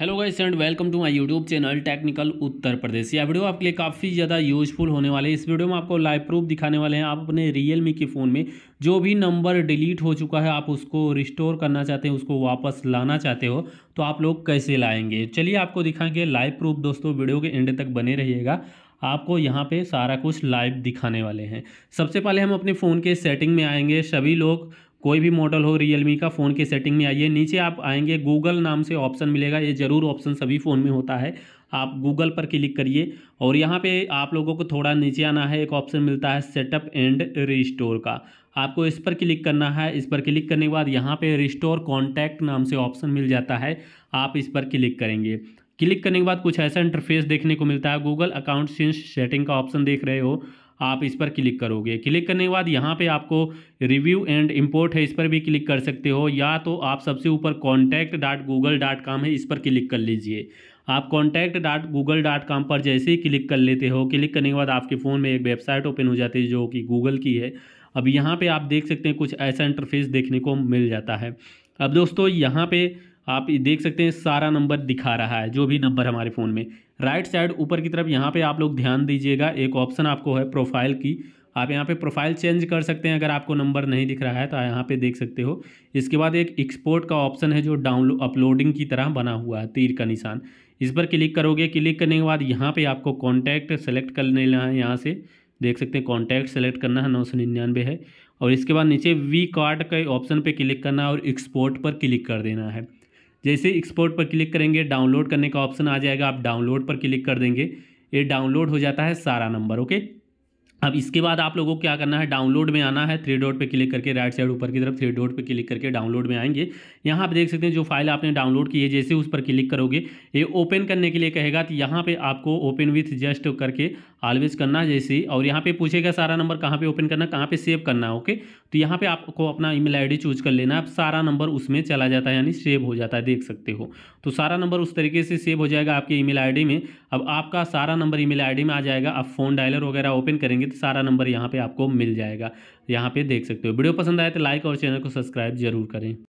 hello guys and welcome to my YouTube channel technical Uttar Pradesh यह video आपके लिए काफ़ी ज़्यादा यूजफुल होने वाले इस वीडियो में आपको लाइव प्रूफ दिखाने वाले हैं आप अपने रियल मी के फ़ोन में जो भी नंबर डिलीट हो चुका है आप उसको रिस्टोर करना चाहते हैं उसको वापस लाना चाहते हो तो आप लोग कैसे लाएंगे चलिए आपको दिखाएंगे लाइव प्रूफ दोस्तों वीडियो के एंड तक बने रहिएगा आपको यहाँ पर सारा कुछ लाइव दिखाने वाले हैं सबसे पहले हम अपने फ़ोन के सेटिंग में आएंगे सभी लोग कोई भी मॉडल हो रियलमी का फ़ोन के सेटिंग में आइए नीचे आप आएंगे गूगल नाम से ऑप्शन मिलेगा ये ज़रूर ऑप्शन सभी फ़ोन में होता है आप गूगल पर क्लिक करिए और यहाँ पे आप लोगों को थोड़ा नीचे आना है एक ऑप्शन मिलता है सेटअप एंड रिस्टोर का आपको इस पर क्लिक करना है इस पर क्लिक करने के बाद यहाँ पे रिस्टोर कॉन्टैक्ट नाम से ऑप्शन मिल जाता है आप इस पर क्लिक करेंगे क्लिक करने के बाद कुछ ऐसा इंटरफेस देखने को मिलता है गूगल अकाउंट सिंस सेटिंग का ऑप्शन देख रहे हो आप इस पर क्लिक करोगे क्लिक करने के बाद यहाँ पे आपको रिव्यू एंड इम्पोर्ट है इस पर भी क्लिक कर सकते हो या तो आप सबसे ऊपर contact dot Google dot com है इस पर क्लिक कर लीजिए आप contact dot Google dot com पर जैसे ही क्लिक कर लेते हो क्लिक करने के बाद आपके फ़ोन में एक वेबसाइट ओपन हो जाती है जो कि गूगल की है अब यहाँ पर आप देख सकते हैं कुछ ऐसा इंटरफेस देखने को मिल जाता है अब दोस्तों यहाँ पर आप देख सकते हैं सारा नंबर दिखा रहा है जो भी नंबर हमारे फ़ोन में राइट साइड ऊपर की तरफ यहाँ पे आप लोग ध्यान दीजिएगा एक ऑप्शन आपको है प्रोफाइल की आप यहाँ पे प्रोफाइल चेंज कर सकते हैं अगर आपको नंबर नहीं दिख रहा है तो यहाँ पे देख सकते हो इसके बाद एक एक्सपोर्ट का ऑप्शन है जो डाउनलोड अपलोडिंग की तरह बना हुआ है तीर का निशान इस पर क्लिक करोगे क्लिक करने के बाद यहाँ पर आपको कॉन्टैक्ट सेलेक्ट कर लेना है यहाँ से देख सकते हैं कॉन्टैक्ट सेलेक्ट करना है नौ सौ निन्यानवे है और इसके बाद नीचे वी कार्ड के ऑप्शन पे क्लिक करना है और एक्सपोर्ट पर क्लिक कर देना है जैसे एक्सपोर्ट पर क्लिक करेंगे डाउनलोड करने का ऑप्शन आ जाएगा आप डाउनलोड पर क्लिक कर देंगे ये डाउनलोड हो जाता है सारा नंबर ओके अब इसके बाद आप लोगों को क्या करना है डाउनलोड में आना है थ्री डॉट पे क्लिक करके राइट साइड ऊपर की तरफ थ्री डॉट पे क्लिक करके डाउनलोड में आएंगे यहाँ आप देख सकते हैं जो फाइल आपने डाउनलोड की है जैसे उस पर क्लिक करोगे ये ओपन करने के लिए कहेगा तो यहाँ पे आपको ओपन विथ जस्ट करके ऑलवेज करना जैसे और यहाँ पे पूछेगा सारा नंबर कहाँ पर ओपन करना कहाँ पे सेव करना ओके तो यहाँ पे आपको अपना ईमेल आईडी चूज कर लेना है सारा नंबर उसमें चला जाता है यानी सेव हो जाता है देख सकते हो तो सारा नंबर उस तरीके से सेव हो जाएगा आपके ईमेल आईडी में अब आपका सारा नंबर ईमेल आईडी में आ जाएगा आप फ़ोन डायलर वगैरह ओपन करेंगे तो सारा नंबर यहाँ पर आपको मिल जाएगा यहाँ पर देख सकते हो वीडियो पसंद आए तो लाइक और चैनल को सब्सक्राइब जरूर करें